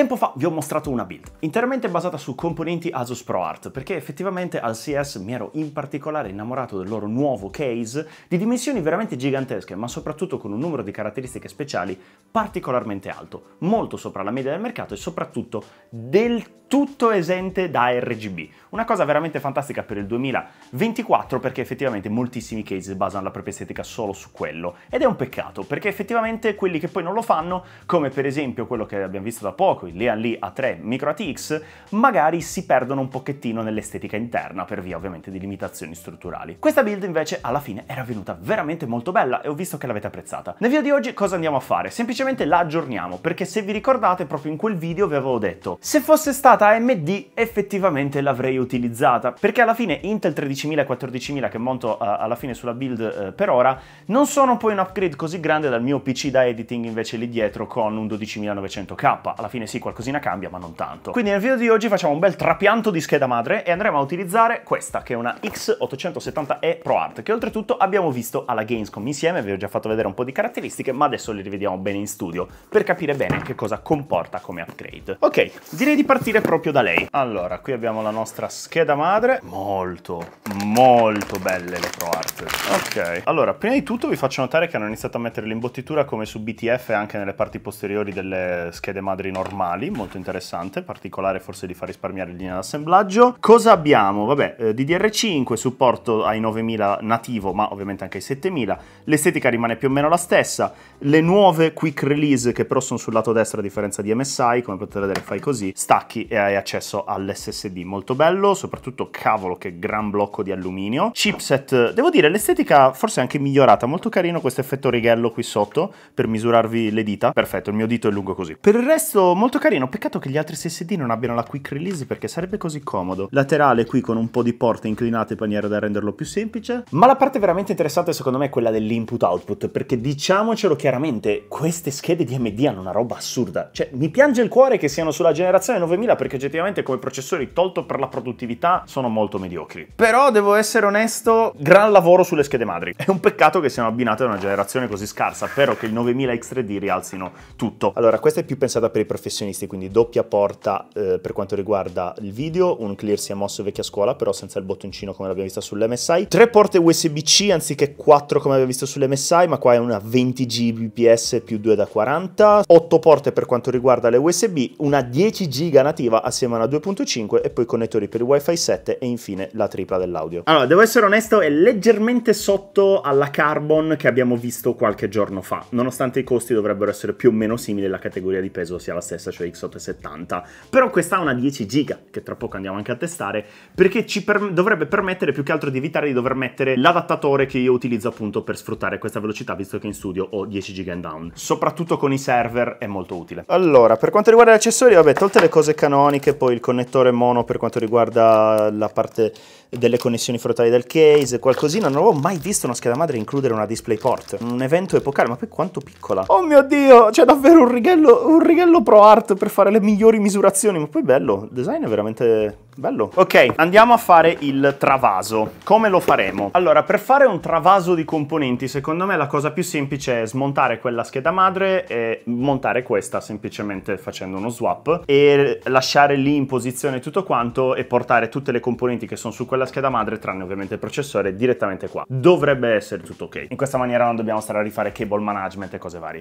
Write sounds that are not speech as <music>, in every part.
Tempo fa vi ho mostrato una build interamente basata su componenti Asus ProArt perché effettivamente al CS mi ero in particolare innamorato del loro nuovo case di dimensioni veramente gigantesche ma soprattutto con un numero di caratteristiche speciali particolarmente alto, molto sopra la media del mercato e soprattutto del tutto esente da RGB. Una cosa veramente fantastica per il 2024 perché effettivamente moltissimi case basano la propria estetica solo su quello ed è un peccato perché effettivamente quelli che poi non lo fanno come per esempio quello che abbiamo visto da poco poi lì a lì a 3 micro ATX, magari si perdono un pochettino nell'estetica interna per via ovviamente di limitazioni strutturali. Questa build invece alla fine era venuta veramente molto bella e ho visto che l'avete apprezzata. Nel video di oggi cosa andiamo a fare? Semplicemente la aggiorniamo perché se vi ricordate proprio in quel video vi avevo detto se fosse stata AMD effettivamente l'avrei utilizzata perché alla fine Intel 13000 e 14000 che monto uh, alla fine sulla build uh, per ora non sono poi un upgrade così grande dal mio PC da editing invece lì dietro con un 12900K. Alla fine sì qualcosina cambia, ma non tanto. Quindi nel video di oggi facciamo un bel trapianto di scheda madre e andremo a utilizzare questa, che è una X870E ProArt, che oltretutto abbiamo visto alla Gamescom insieme, vi ho già fatto vedere un po' di caratteristiche, ma adesso le rivediamo bene in studio per capire bene che cosa comporta come upgrade. Ok, direi di partire proprio da lei. Allora, qui abbiamo la nostra scheda madre, molto, molto belle le ProArt. Ok, allora, prima di tutto vi faccio notare che hanno iniziato a mettere l'imbottitura come su BTF e anche nelle parti posteriori delle schede madri normali manuali, molto interessante, particolare forse di far risparmiare linea d'assemblaggio. Cosa abbiamo? Vabbè, eh, DDR5, supporto ai 9000 nativo, ma ovviamente anche ai 7000. L'estetica rimane più o meno la stessa. Le nuove quick release che però sono sul lato destro a differenza di MSI, come potete vedere fai così, stacchi e hai accesso all'SSD. Molto bello, soprattutto cavolo che gran blocco di alluminio. Chipset, devo dire, l'estetica forse anche migliorata, molto carino questo effetto righello qui sotto per misurarvi le dita. Perfetto, il mio dito è lungo così. Per il resto molto carino, peccato che gli altri SSD non abbiano la quick release perché sarebbe così comodo. Laterale qui con un po' di porte inclinate in maniera da renderlo più semplice. Ma la parte veramente interessante secondo me è quella dell'input output, perché diciamocelo chiaramente, queste schede DMD hanno una roba assurda. Cioè, mi piange il cuore che siano sulla generazione 9000 perché oggettivamente come processori tolto per la produttività sono molto mediocri. Però devo essere onesto, gran lavoro sulle schede madri. È un peccato che siano abbinate a una generazione così scarsa, spero che il 9000 X3D rialzino tutto. Allora, questa è più pensata per i professionisti professionisti, quindi doppia porta eh, per quanto riguarda il video, un clear si è mosso vecchia scuola, però senza il bottoncino come l'abbiamo visto sull'MSI, tre porte USB-C anziché quattro come abbiamo visto sull'MSI, ma qua è una 20 Gbps più 2 da 40, 8 porte per quanto riguarda le USB, una 10 GB nativa assieme a una 2.5 e poi connettori per il WiFi 7 e infine la tripla dell'audio. Allora, devo essere onesto, è leggermente sotto alla Carbon che abbiamo visto qualche giorno fa, nonostante i costi dovrebbero essere più o meno simili, la categoria di peso sia la stessa cioè X870, però questa ha una 10 giga, che tra poco andiamo anche a testare, perché ci per dovrebbe permettere più che altro di evitare di dover mettere l'adattatore che io utilizzo appunto per sfruttare questa velocità, visto che in studio ho 10 giga in down. Soprattutto con i server è molto utile. Allora, per quanto riguarda gli accessori, vabbè, tolte le cose canoniche, poi il connettore mono per quanto riguarda la parte delle connessioni frontali del case, qualcosina, non avevo mai visto una scheda madre includere una DisplayPort. Un evento epocale, ma poi quanto piccola. Oh mio Dio, c'è davvero un righello, un righello pro art chart per fare le migliori misurazioni, ma poi bello, il design è veramente bello. Ok, andiamo a fare il travaso. Come lo faremo? Allora, per fare un travaso di componenti, secondo me la cosa più semplice è smontare quella scheda madre e montare questa semplicemente facendo uno swap e lasciare lì in posizione tutto quanto e portare tutte le componenti che sono su quella scheda madre, tranne ovviamente il processore, direttamente qua. Dovrebbe essere tutto ok. In questa maniera non dobbiamo stare a rifare cable management e cose varie.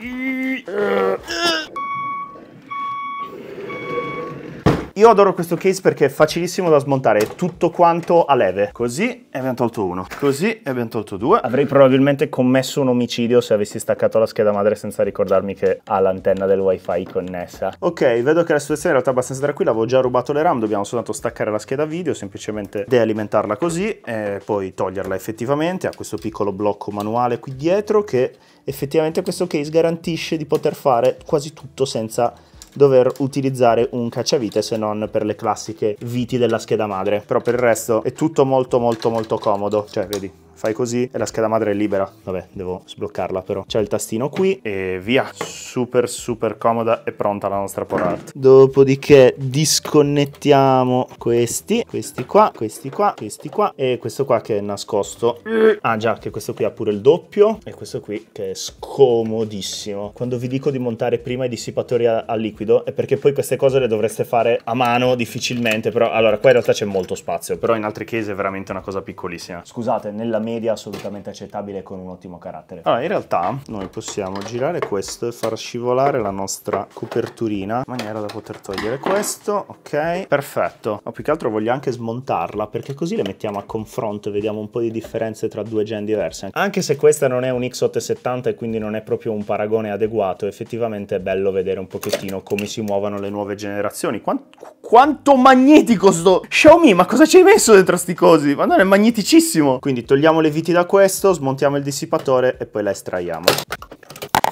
Io adoro questo case perché è facilissimo da smontare, è tutto quanto a leve. Così e abbiamo tolto uno, così e abbiamo tolto due. Avrei probabilmente commesso un omicidio se avessi staccato la scheda madre senza ricordarmi che ha l'antenna del wifi connessa. Ok, vedo che la situazione è in realtà abbastanza tranquilla, avevo già rubato le RAM, dobbiamo soltanto staccare la scheda video, semplicemente dealimentarla così e poi toglierla effettivamente. Ha questo piccolo blocco manuale qui dietro che effettivamente questo case garantisce di poter fare quasi tutto senza dover utilizzare un cacciavite se non per le classiche viti della scheda madre però per il resto è tutto molto molto molto comodo cioè vedi fai così e la scheda madre è libera. Vabbè, devo sbloccarla però. C'è il tastino qui e via. Super super comoda e pronta la nostra PowerArt. Dopodiché disconnettiamo questi, questi qua, questi qua, questi qua e questo qua che è nascosto. Ah già, che questo qui ha pure il doppio e questo qui che è scomodissimo. Quando vi dico di montare prima i dissipatori a, a liquido è perché poi queste cose le dovreste fare a mano difficilmente, però allora qua in realtà c'è molto spazio, però in altri case è veramente una cosa piccolissima. Scusate, nella mia media assolutamente accettabile con un ottimo carattere. Allora, ah, in realtà noi possiamo girare questo e far scivolare la nostra coperturina in maniera da poter togliere questo, ok, perfetto. Ma più che altro voglio anche smontarla perché così le mettiamo a confronto e vediamo un po' di differenze tra due gen diverse. Anche se questa non è un X870 e quindi non è proprio un paragone adeguato, effettivamente è bello vedere un pochettino come si muovono le nuove generazioni. Quanto, quanto magnetico sto Xiaomi, ma cosa ci hai messo dentro sti cosi? Ma non è magneticissimo! Quindi togliamo Togliamo le viti da questo, smontiamo il dissipatore e poi la estraiamo.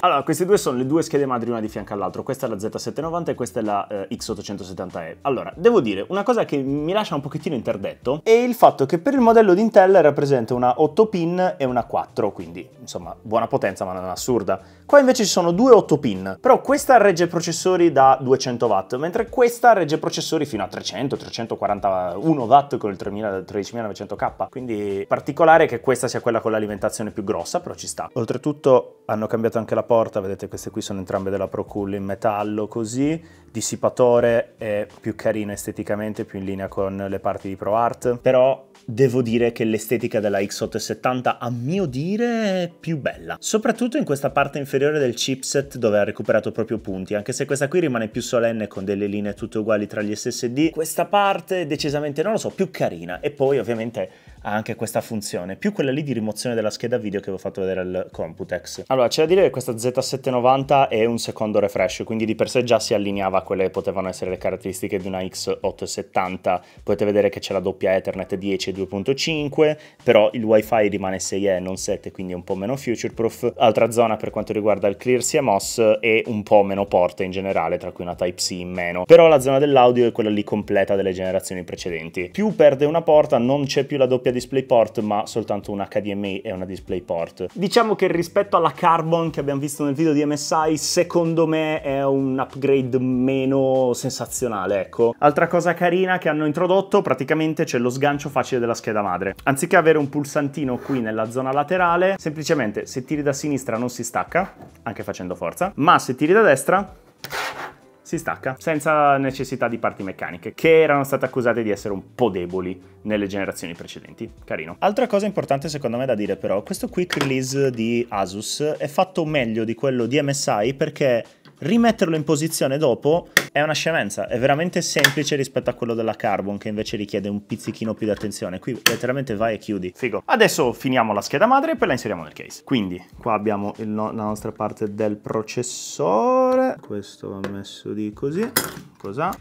<laughs> Allora, queste due sono le due schede madri una di fianco all'altro. questa è la Z790 e questa è la eh, X870E. Allora, devo dire, una cosa che mi lascia un pochettino interdetto è il fatto che per il modello di Intel rappresenta una 8 pin e una 4, quindi insomma buona potenza ma non assurda. Qua invece ci sono due 8 pin, però questa regge processori da 200 watt, mentre questa regge processori fino a 300, 341 watt con il 13900K, quindi particolare che questa sia quella con l'alimentazione più grossa, però ci sta. Oltretutto hanno cambiato anche la porta, vedete queste qui sono entrambe della Pro Cool in metallo così dissipatore è più carino esteticamente, più in linea con le parti di ProArt, però devo dire che l'estetica della X870 a mio dire è più bella, soprattutto in questa parte inferiore del chipset dove ha recuperato proprio punti, anche se questa qui rimane più solenne con delle linee tutte uguali tra gli SSD, questa parte decisamente, non lo so, più carina e poi ovviamente ha anche questa funzione, più quella lì di rimozione della scheda video che avevo fatto vedere al Computex. Allora, c'è da dire che questa Z790 è un secondo refresh, quindi di per sé già si allineava simulava quelle che potevano essere le caratteristiche di una X870. Potete vedere che c'è la doppia Ethernet 10 e 2.5, però il WiFi rimane 6E, non 7, quindi un po' meno future proof. Altra zona per quanto riguarda il Clear CMOS e un po' meno porte in generale, tra cui una Type-C in meno. Però la zona dell'audio è quella lì completa delle generazioni precedenti. Più perde una porta, non c'è più la doppia DisplayPort, ma soltanto un HDMI e una DisplayPort. Diciamo che rispetto alla Carbon che abbiamo visto nel video di MSI, secondo me è un upgrade meno sensazionale, ecco. Altra cosa carina che hanno introdotto praticamente c'è lo sgancio facile della scheda madre. Anziché avere un pulsantino qui nella zona laterale, semplicemente se tiri da sinistra non si stacca, anche facendo forza, ma se tiri da destra si stacca senza necessità di parti meccaniche che erano state accusate di essere un po' deboli nelle generazioni precedenti. Carino. Altra cosa importante secondo me da dire però, questo quick release di Asus è fatto meglio di quello di MSI perché rimetterlo in posizione dopo è una scemenza, è veramente semplice rispetto a quello della Carbon che invece richiede un pizzichino più di attenzione, qui letteralmente vai e chiudi. Figo. Adesso finiamo la scheda madre e poi la inseriamo nel case. Quindi qua abbiamo no la nostra parte del processore, questo va messo di così, cos'ha?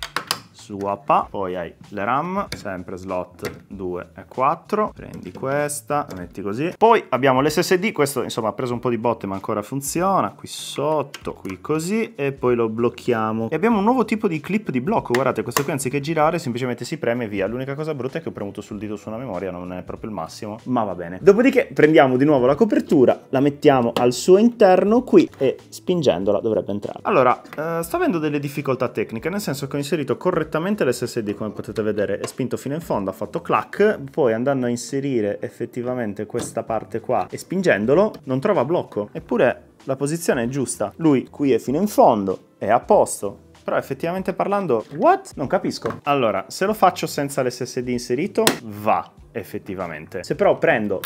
swap poi hai le RAM sempre slot 2 e 4 prendi questa la metti così poi abbiamo l'SSD questo insomma ha preso un po' di botte ma ancora funziona qui sotto qui così e poi lo blocchiamo e abbiamo un nuovo tipo di clip di blocco guardate questo qui anziché girare semplicemente si preme e via l'unica cosa brutta è che ho premuto sul dito su una memoria non è proprio il massimo ma va bene dopodiché prendiamo di nuovo la copertura la mettiamo al suo interno qui e spingendola dovrebbe entrare allora eh, sto avendo delle difficoltà tecniche nel senso che ho inserito correttamente esattamente l'SSD come potete vedere, è spinto fino in fondo, ha fatto clac, poi andando a inserire effettivamente questa parte qua e spingendolo non trova blocco, eppure la posizione è giusta, lui qui è fino in fondo, è a posto, però effettivamente parlando, what? Non capisco. Allora, se lo faccio senza l'SSD inserito, va effettivamente. Se però prendo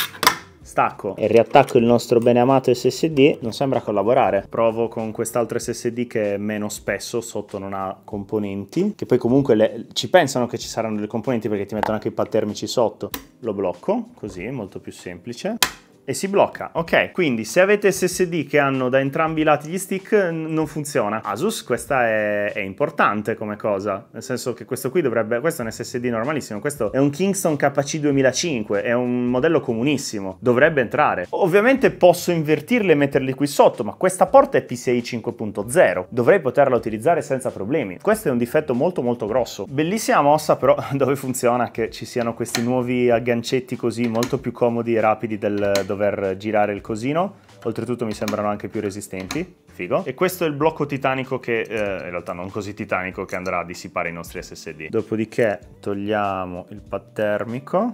stacco e riattacco il nostro beneamato SSD, non sembra collaborare. Provo con quest'altro SSD che è meno spesso, sotto non ha componenti, che poi comunque le, ci pensano che ci saranno delle componenti perché ti mettono anche i pal termici sotto. Lo blocco, così, molto più semplice e si blocca. Ok, quindi se avete SSD che hanno da entrambi i lati gli stick non funziona. Asus questa è, è, importante come cosa, nel senso che questo qui dovrebbe, questo è un SSD normalissimo, questo è un Kingston KC 2005, è un modello comunissimo, dovrebbe entrare. Ovviamente posso invertirle e metterle qui sotto, ma questa porta è PCI 5.0, dovrei poterla utilizzare senza problemi. Questo è un difetto molto molto grosso. Bellissima mossa però <laughs> dove funziona che ci siano questi nuovi aggancetti così molto più comodi e rapidi del dover girare il cosino, oltretutto mi sembrano anche più resistenti, figo. E questo è il blocco titanico che, eh, in realtà non così titanico, che andrà a dissipare i nostri SSD. Dopodiché togliamo il pad termico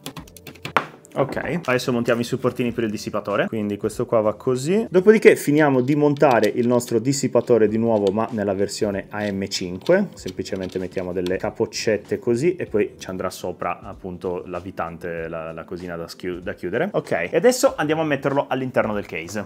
Ok, adesso montiamo i supportini per il dissipatore, quindi questo qua va così. Dopodiché finiamo di montare il nostro dissipatore di nuovo, ma nella versione AM5. Semplicemente mettiamo delle capoccette così e poi ci andrà sopra appunto l'abitante, la, la, cosina da, da chiudere. Ok, e adesso andiamo a metterlo all'interno del case.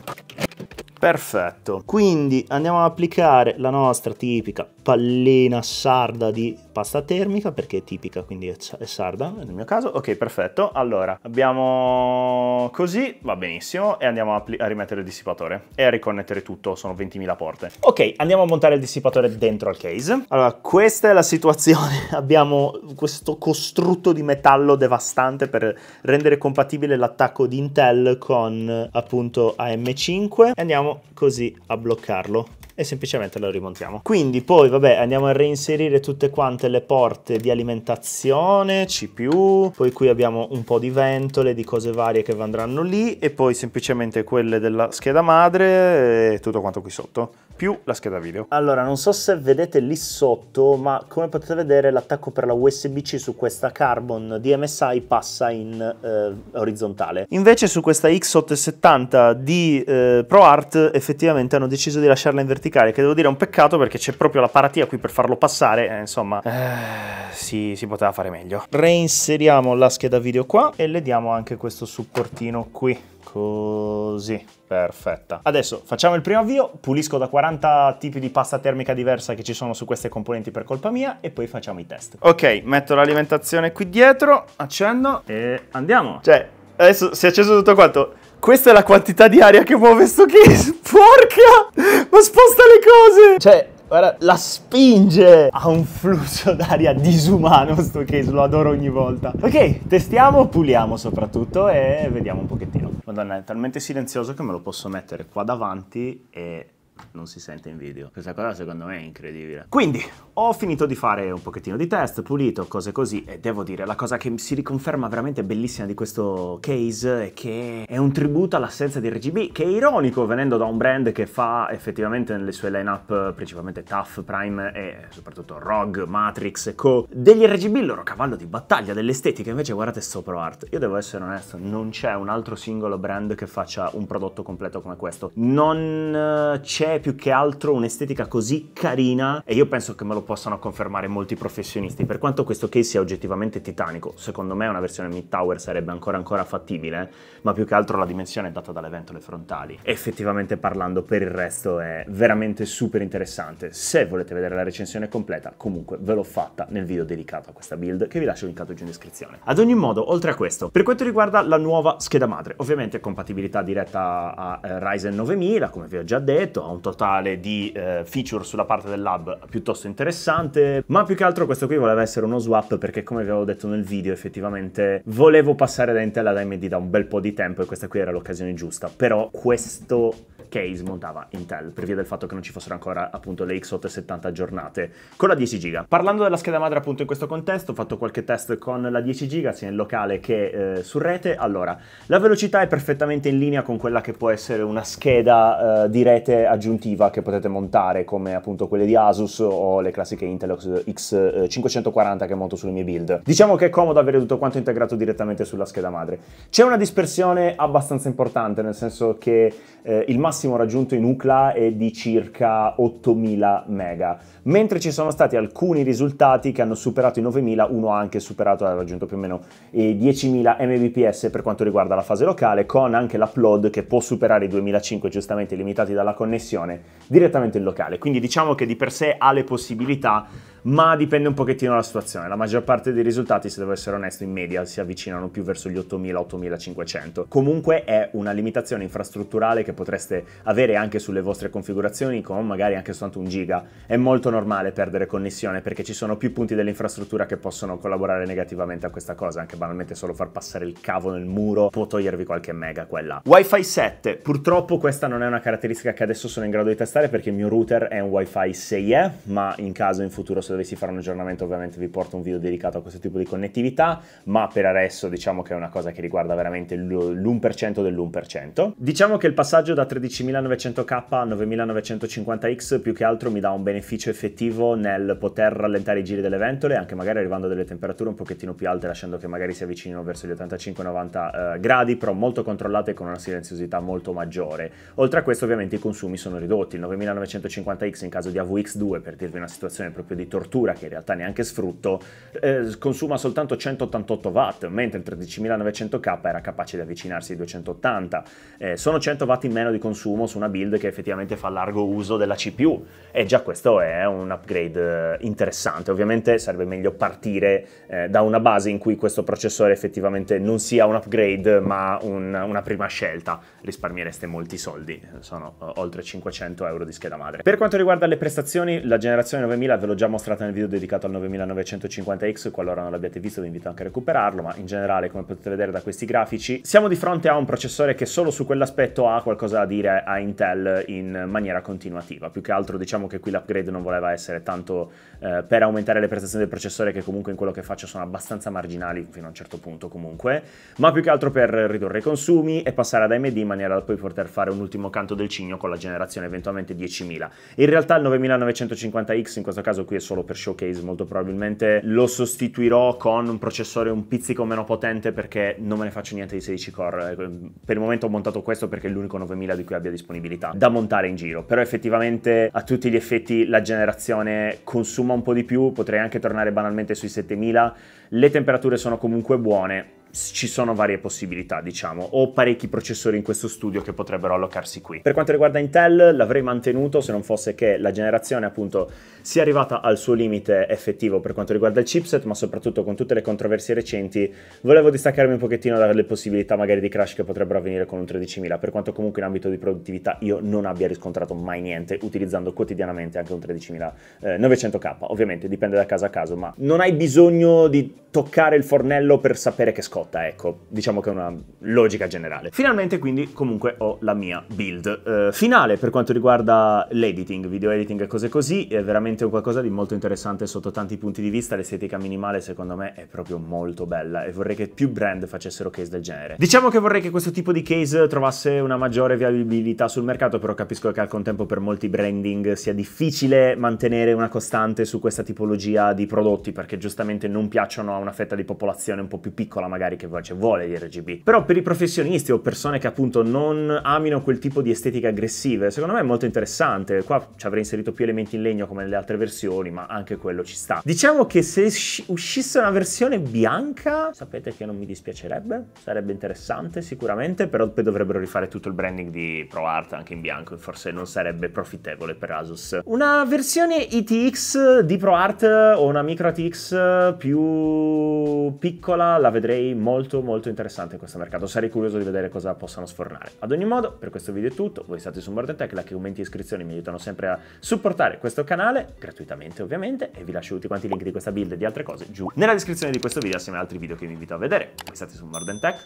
Perfetto, quindi andiamo ad applicare la nostra tipica pallina sarda di pasta termica perché è tipica quindi è sarda nel mio caso ok perfetto allora abbiamo così va benissimo e andiamo a, a rimettere il dissipatore e a riconnettere tutto sono 20.000 porte ok andiamo a montare il dissipatore dentro al case allora questa è la situazione <laughs> abbiamo questo costrutto di metallo devastante per rendere compatibile l'attacco di Intel con appunto AM5 e andiamo così a bloccarlo e semplicemente lo rimontiamo. Quindi poi vabbè andiamo a reinserire tutte quante le porte di alimentazione, CPU, poi qui abbiamo un po' di ventole, di cose varie che andranno lì e poi semplicemente quelle della scheda madre e tutto quanto qui sotto più la scheda video. Allora, non so se vedete lì sotto, ma come potete vedere l'attacco per la USB-C su questa Carbon di MSI passa in eh, orizzontale. Invece su questa X870 di eh, ProArt effettivamente hanno deciso di lasciarla in verticale verticale, che devo dire è un peccato perché c'è proprio la paratia qui per farlo passare, eh, insomma, eh, si, si poteva fare meglio. Reinseriamo la scheda video qua e le diamo anche questo supportino qui così perfetta adesso facciamo il primo avvio pulisco da 40 tipi di pasta termica diversa che ci sono su queste componenti per colpa mia e poi facciamo i test ok metto l'alimentazione qui dietro accendo e andiamo cioè adesso si è acceso tutto quanto questa è la quantità di aria che muove sto case. <laughs> Porca! Ma sposta le cose! Cioè, guarda, la spinge! Ha un flusso d'aria disumano sto case, lo adoro ogni volta. Ok, testiamo, puliamo soprattutto e vediamo un pochettino. Madonna, è talmente silenzioso che me lo posso mettere qua davanti e non si sente in video. Questa cosa secondo me è incredibile. Quindi ho finito di fare un pochettino di test, pulito, cose così e devo dire la cosa che si riconferma veramente bellissima di questo case è che è un tributo all'assenza di RGB che è ironico venendo da un brand che fa effettivamente nelle sue lineup principalmente TAF, Prime e soprattutto ROG, Matrix e Co. degli RGB il loro cavallo di battaglia dell'estetica invece guardate sopra Art. Io devo essere onesto, non c'è un altro singolo brand che faccia un prodotto completo come questo. Non eh, c'è è più che altro un'estetica così carina e io penso che me lo possano confermare molti professionisti. Per quanto questo case sia oggettivamente titanico, secondo me una versione mid-tower sarebbe ancora ancora fattibile, ma più che altro la dimensione è data dalle ventole frontali. Effettivamente parlando, per il resto è veramente super interessante. Se volete vedere la recensione completa, comunque ve l'ho fatta nel video dedicato a questa build che vi lascio linkato giù in descrizione. Ad ogni modo, oltre a questo, per quanto riguarda la nuova scheda madre, ovviamente compatibilità diretta a Ryzen 9000, come vi ho già detto, un totale di eh, feature sulla parte del lab piuttosto interessante, ma più che altro questo qui voleva essere uno swap perché come vi avevo detto nel video effettivamente volevo passare da Intel ad AMD da un bel po' di tempo e questa qui era l'occasione giusta, però questo case montava Intel per via del fatto che non ci fossero ancora appunto le X870 aggiornate con la 10 GB. Parlando della scheda madre appunto in questo contesto ho fatto qualche test con la 10 GB sia in locale che eh, su rete. Allora, la velocità è perfettamente in linea con quella che può essere una scheda eh, di rete aggiuntiva che potete montare come appunto quelle di Asus o le classiche Intel X540 eh, che monto sulle mie build. Diciamo che è comodo avere tutto quanto integrato direttamente sulla scheda madre. C'è una dispersione abbastanza importante nel senso che eh, il massimo massimo raggiunto in UCLA è di circa 8000 mega, mentre ci sono stati alcuni risultati che hanno superato i 9000, uno ha anche superato, ha raggiunto più o meno eh, i 10.000 mbps per quanto riguarda la fase locale, con anche l'upload che può superare i 2005 giustamente limitati dalla connessione direttamente in locale, quindi diciamo che di per sé ha le possibilità ma dipende un pochettino dalla situazione. La maggior parte dei risultati, se devo essere onesto, in media si avvicinano più verso gli 8.000-8.500. Comunque è una limitazione infrastrutturale che potreste avere anche sulle vostre configurazioni con magari anche soltanto un giga. È molto normale perdere connessione perché ci sono più punti dell'infrastruttura che possono collaborare negativamente a questa cosa, anche banalmente solo far passare il cavo nel muro può togliervi qualche mega quella. Wi-Fi 7, purtroppo questa non è una caratteristica che adesso sono in grado di testare perché il mio router è un Wi-Fi 6E, ma in caso in futuro se se dovessi fare un aggiornamento ovviamente vi porto un video dedicato a questo tipo di connettività, ma per adesso diciamo che è una cosa che riguarda veramente l'1% dell'1%. Diciamo che il passaggio da 13900K a 9950X più che altro mi dà un beneficio effettivo nel poter rallentare i giri delle ventole, anche magari arrivando a delle temperature un pochettino più alte, lasciando che magari si avvicinino verso gli 85-90 eh, gradi, però molto controllate e con una silenziosità molto maggiore. Oltre a questo ovviamente i consumi sono ridotti, il 9950X in caso di AVX2, per dirvi una situazione proprio di torno tortura, che in realtà neanche sfrutto, eh, consuma soltanto 188 watt, mentre il 13900K era capace di avvicinarsi ai 280. Eh, sono 100 watt in meno di consumo su una build che effettivamente fa largo uso della CPU e già questo è un upgrade eh, interessante. Ovviamente sarebbe meglio partire eh, da una base in cui questo processore effettivamente non sia un upgrade ma un, una prima scelta. Risparmiereste molti soldi, sono eh, oltre 500 euro di scheda madre. Per quanto riguarda le prestazioni, la generazione 9000 ve l'ho già mostrato mostrato nel video dedicato al 9950X, qualora non l'abbiate visto vi invito anche a recuperarlo, ma in generale come potete vedere da questi grafici siamo di fronte a un processore che solo su quell'aspetto ha qualcosa da dire a Intel in maniera continuativa, più che altro diciamo che qui l'upgrade non voleva essere tanto eh, per aumentare le prestazioni del processore che comunque in quello che faccio sono abbastanza marginali fino a un certo punto comunque, ma più che altro per ridurre i consumi e passare ad AMD in maniera da poi poter fare un ultimo canto del cigno con la generazione eventualmente 10.000. In realtà il 9950X in questo caso qui è solo solo per showcase molto probabilmente lo sostituirò con un processore un pizzico meno potente perché non me ne faccio niente di 16 core per il momento ho montato questo perché è l'unico 9000 di cui abbia disponibilità da montare in giro però effettivamente a tutti gli effetti la generazione consuma un po' di più potrei anche tornare banalmente sui 7000 le temperature sono comunque buone ci sono varie possibilità, diciamo, o parecchi processori in questo studio che potrebbero allocarsi qui. Per quanto riguarda Intel, l'avrei mantenuto se non fosse che la generazione appunto sia arrivata al suo limite effettivo per quanto riguarda il chipset, ma soprattutto con tutte le controversie recenti, volevo distaccarmi un pochettino dalle possibilità magari di crash che potrebbero avvenire con un 13000, per quanto comunque in ambito di produttività io non abbia riscontrato mai niente utilizzando quotidianamente anche un 13900K. Eh, Ovviamente dipende da caso a caso, ma non hai bisogno di toccare il fornello per sapere che scoppia cotta, ecco, diciamo che è una logica generale. Finalmente quindi comunque ho la mia build eh, finale per quanto riguarda l'editing, video editing e cose così, è veramente un qualcosa di molto interessante sotto tanti punti di vista, l'estetica minimale secondo me è proprio molto bella e vorrei che più brand facessero case del genere. Diciamo che vorrei che questo tipo di case trovasse una maggiore viabilità sul mercato, però capisco che al contempo per molti branding sia difficile mantenere una costante su questa tipologia di prodotti perché giustamente non piacciono a una fetta di popolazione un po' più piccola magari magari che cioè, vuole di RGB. Però per i professionisti o persone che appunto non amino quel tipo di estetica aggressiva, secondo me è molto interessante. Qua ci avrei inserito più elementi in legno come nelle altre versioni, ma anche quello ci sta. Diciamo che se uscisse una versione bianca, sapete che non mi dispiacerebbe, sarebbe interessante sicuramente, però poi dovrebbero rifare tutto il branding di ProArt anche in bianco forse non sarebbe profittevole per Asus. Una versione ITX di ProArt o una micro ATX più piccola la vedrei molto molto interessante in questo mercato, sarei curioso di vedere cosa possano sfornare. Ad ogni modo, per questo video è tutto, voi state su Modern Tech, like, commenti e iscrizioni mi aiutano sempre a supportare questo canale, gratuitamente ovviamente, e vi lascio tutti quanti i link di questa build e di altre cose giù nella descrizione di questo video assieme ad altri video che vi invito a vedere. Voi state su Modern Tech,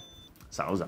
Sausa!